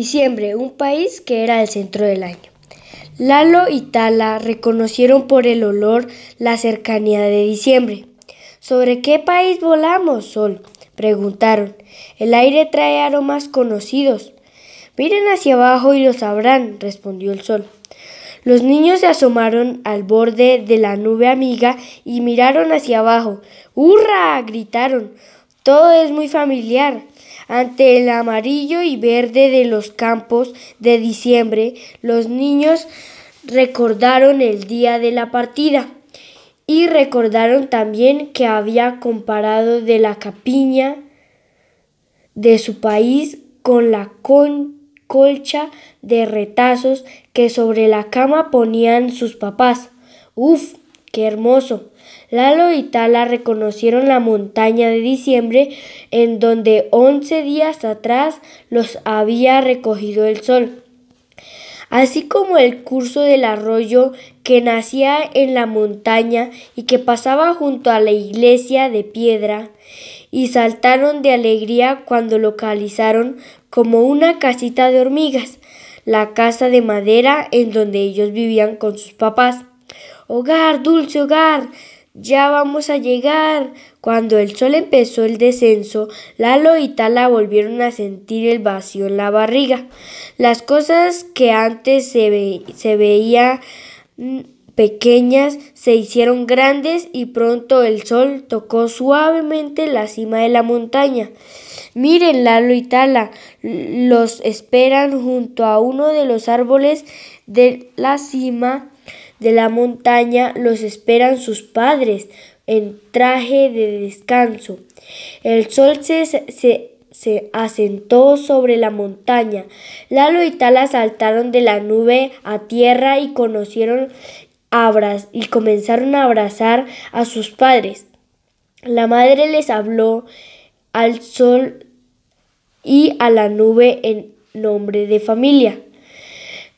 Diciembre, un país que era el centro del año. Lalo y Tala reconocieron por el olor la cercanía de diciembre. ¿Sobre qué país volamos, Sol? preguntaron. El aire trae aromas conocidos. Miren hacia abajo y lo sabrán, respondió el sol. Los niños se asomaron al borde de la nube amiga y miraron hacia abajo. ¡Hurra! gritaron. Todo es muy familiar. Ante el amarillo y verde de los campos de diciembre, los niños recordaron el día de la partida y recordaron también que había comparado de la capiña de su país con la colcha de retazos que sobre la cama ponían sus papás. Uf, Hermoso. Lalo y Tala reconocieron la montaña de diciembre en donde once días atrás los había recogido el sol, así como el curso del arroyo que nacía en la montaña y que pasaba junto a la iglesia de piedra, y saltaron de alegría cuando localizaron como una casita de hormigas, la casa de madera en donde ellos vivían con sus papás. Hogar, dulce hogar, ya vamos a llegar. Cuando el sol empezó el descenso, Lalo y Tala volvieron a sentir el vacío en la barriga. Las cosas que antes se, veían mm, pequeñas se hicieron grandes y pronto el sol tocó suavemente la cima de la montaña. Miren, Lalo y Tala los esperan junto a uno de los árboles de la cima de la montaña los esperan sus padres en traje de descanso. El sol se, se, asentó sobre la montaña. Lalo y Tala saltaron de la nube a tierra y conocieron y comenzaron a abrazar a sus padres. La madre les habló al sol y a la nube en nombre de familia.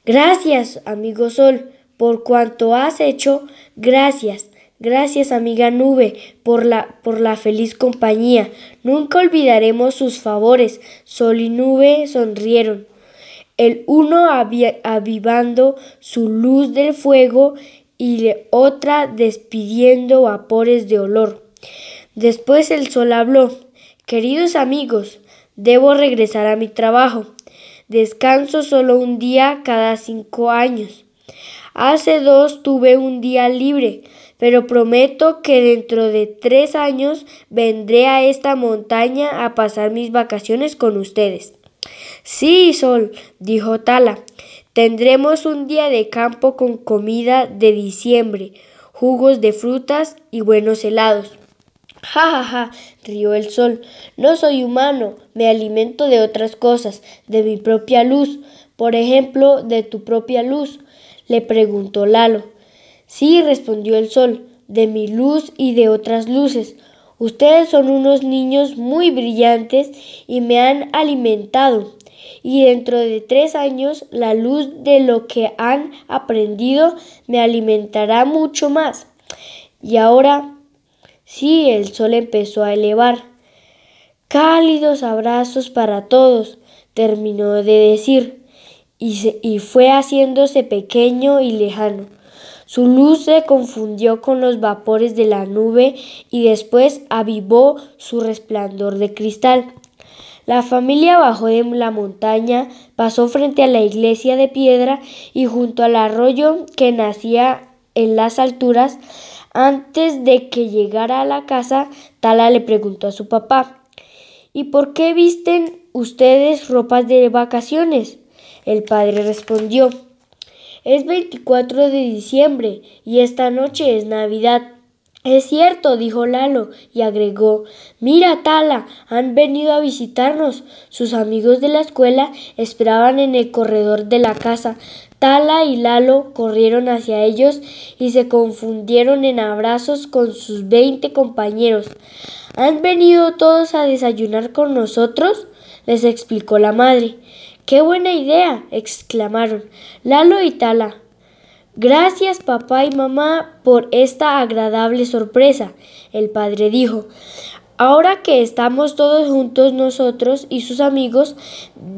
Gracias, amigo sol por cuanto has hecho, gracias. Gracias amiga nube por la, por la feliz compañía. Nunca olvidaremos sus favores. Sol y nube sonrieron. El uno avivando su luz del fuego y la otra despidiendo vapores de olor. Después el sol habló. Queridos amigos, debo regresar a mi trabajo. Descanso solo un día cada cinco años. Hace dos tuve un día libre, pero prometo que dentro de tres años vendré a esta montaña a pasar mis vacaciones con ustedes. Sí, Sol, dijo Tala, tendremos un día de campo con comida de diciembre, jugos de frutas y buenos helados. Ja, ja, ja, rió el sol. No soy humano, me alimento de otras cosas, de mi propia luz, por ejemplo, de tu propia luz le preguntó Lalo. Sí, respondió el sol, de mi luz y de otras luces. Ustedes son unos niños muy brillantes y me han alimentado. Y dentro de tres años la luz de lo que han aprendido me alimentará mucho más. Y ahora sí, el sol empezó a elevar. Cálidos abrazos para todos, terminó de decir y, fue haciéndose pequeño y lejano. Su luz se confundió con los vapores de la nube y después avivó su resplandor de cristal. La familia bajó de la montaña, pasó frente a la iglesia de piedra y junto al arroyo que nacía en las alturas. Antes de que llegara a la casa, Tala le preguntó a su papá, ¿y por qué visten ustedes ropas de vacaciones? El padre respondió, es 24 de diciembre y esta noche es Navidad. Es cierto, dijo Lalo, y agregó, Mira, Tala, han venido a visitarnos. Sus amigos de la escuela esperaban en el corredor de la casa. Tala y Lalo corrieron hacia ellos y se confundieron en abrazos con sus veinte compañeros. ¿Han venido todos a desayunar con nosotros? les explicó la madre. ¡Qué buena idea! exclamaron Lalo y Tala. Gracias papá y mamá por esta agradable sorpresa, el padre dijo. Ahora que estamos todos juntos nosotros y sus amigos,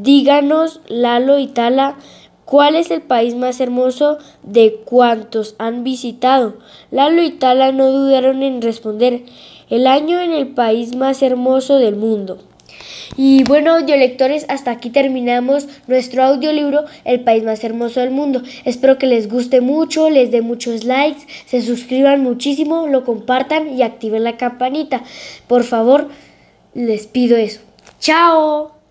díganos Lalo y Tala, ¿cuál es el país más hermoso de cuantos han visitado? Lalo y Tala no dudaron en responder, el año en el país más hermoso del mundo. Y bueno, audiolectores, hasta aquí terminamos nuestro audiolibro El país más hermoso del mundo. Espero que les guste mucho, les dé muchos likes, se suscriban muchísimo, lo compartan y activen la campanita. Por favor, les pido eso. ¡Chao!